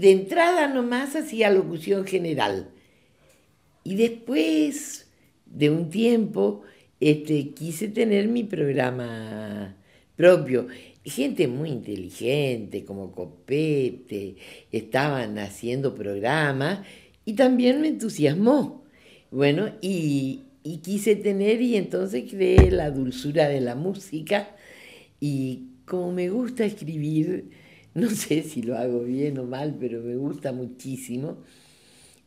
de entrada nomás hacía locución general. Y después de un tiempo este, quise tener mi programa propio. Gente muy inteligente, como Copete, estaban haciendo programas y también me entusiasmó. Bueno, y, y quise tener y entonces creé la dulzura de la música y como me gusta escribir, no sé si lo hago bien o mal, pero me gusta muchísimo.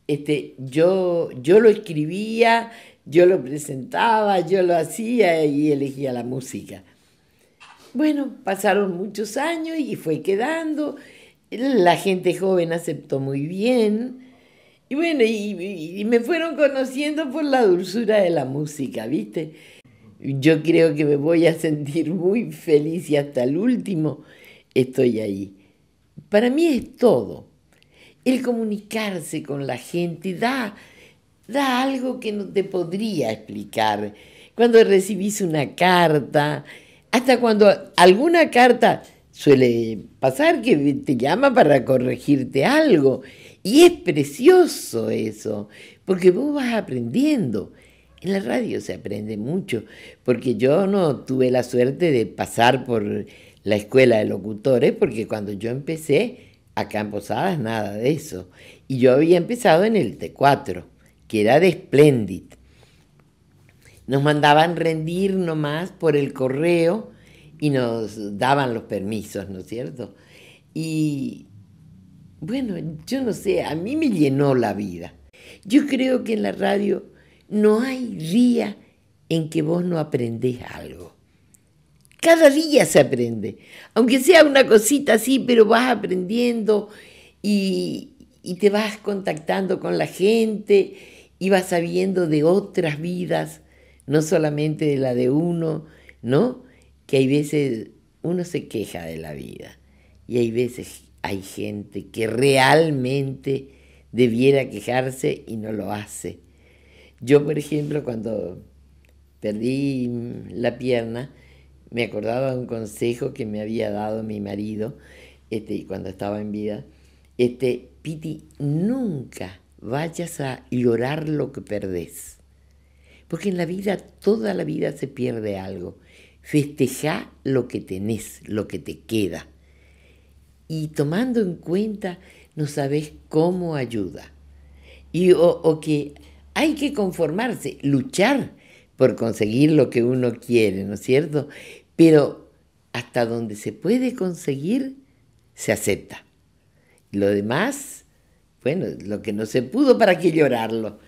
Este, yo, yo lo escribía, yo lo presentaba, yo lo hacía y elegía la música. Bueno, pasaron muchos años y fue quedando. La gente joven aceptó muy bien. Y bueno, me fueron conociendo por la dulzura de la música, ¿viste? Yo creo que me voy a sentir muy feliz y hasta el último estoy ahí. Para mí es todo. El comunicarse con la gente da, da algo que no te podría explicar. Cuando recibís una carta, hasta cuando alguna carta suele pasar que te llama para corregirte algo. Y es precioso eso, porque vos vas aprendiendo. En la radio se aprende mucho, porque yo no tuve la suerte de pasar por la escuela de locutores, porque cuando yo empecé, acá en Posadas nada de eso. Y yo había empezado en el T4, que era de Splendid. Nos mandaban rendir nomás por el correo y nos daban los permisos, ¿no es cierto? Y bueno, yo no sé, a mí me llenó la vida. Yo creo que en la radio no hay día en que vos no aprendés algo. Cada día se aprende, aunque sea una cosita así, pero vas aprendiendo y, te vas contactando con la gente y vas sabiendo de otras vidas, no solamente de la de uno, ¿no? Que hay veces uno se queja de la vida y hay veces hay gente que realmente debiera quejarse y no lo hace. Yo, por ejemplo, cuando perdí la pierna, me acordaba de un consejo que me había dado mi marido este, cuando estaba en vida. Este, Piti, nunca vayas a llorar lo que perdés. Porque en la vida, toda la vida se pierde algo. Festeja lo que tenés, lo que te queda. Y tomando en cuenta, no sabes cómo ayuda. Y o que hay que conformarse, luchar por conseguir lo que uno quiere, ¿no es cierto? Pero hasta donde se puede conseguir, se acepta. Lo demás, bueno, lo que no se pudo, ¿para qué llorarlo?